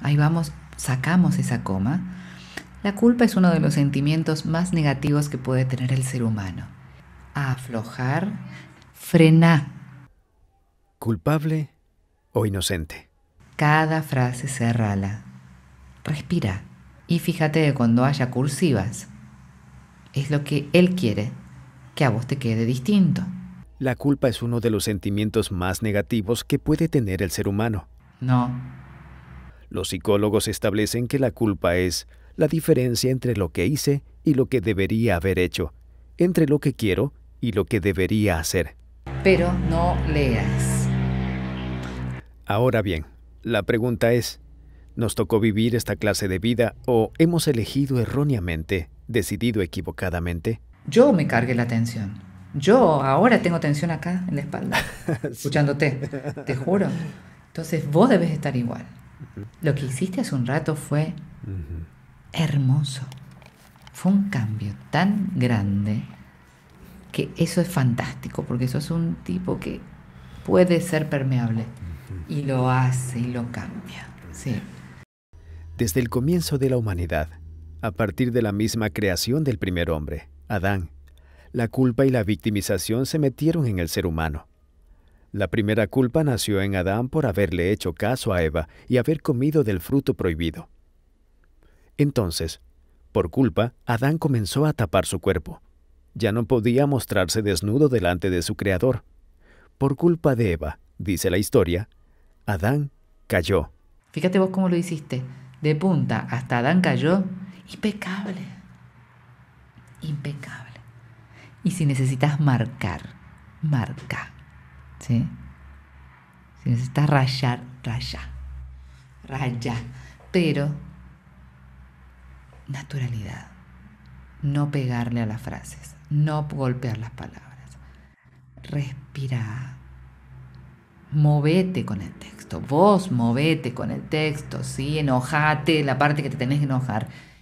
ahí vamos, sacamos esa coma, la culpa es uno de los sentimientos más negativos que puede tener el ser humano. aflojar, frenar ¿Culpable o inocente? Cada frase se rala Respira y fíjate de cuando haya cursivas. Es lo que él quiere, que a vos te quede distinto. La culpa es uno de los sentimientos más negativos que puede tener el ser humano. No, los psicólogos establecen que la culpa es la diferencia entre lo que hice y lo que debería haber hecho, entre lo que quiero y lo que debería hacer. Pero no leas. Ahora bien, la pregunta es, ¿nos tocó vivir esta clase de vida o hemos elegido erróneamente, decidido equivocadamente? Yo me cargué la tensión. Yo ahora tengo tensión acá, en la espalda, escuchándote, te juro. Entonces vos debes estar igual. Lo que hiciste hace un rato fue hermoso. Fue un cambio tan grande que eso es fantástico, porque eso es un tipo que puede ser permeable y lo hace y lo cambia. Sí. Desde el comienzo de la humanidad, a partir de la misma creación del primer hombre, Adán, la culpa y la victimización se metieron en el ser humano. La primera culpa nació en Adán por haberle hecho caso a Eva y haber comido del fruto prohibido. Entonces, por culpa, Adán comenzó a tapar su cuerpo. Ya no podía mostrarse desnudo delante de su Creador. Por culpa de Eva, dice la historia, Adán cayó. Fíjate vos cómo lo hiciste. De punta hasta Adán cayó. Impecable. Impecable. Y si necesitas marcar, marca. ¿sí? Si necesitas rayar, raya, raya, pero naturalidad, no pegarle a las frases, no golpear las palabras, respira, movete con el texto, vos movete con el texto, si enojate la parte que te tenés que enojar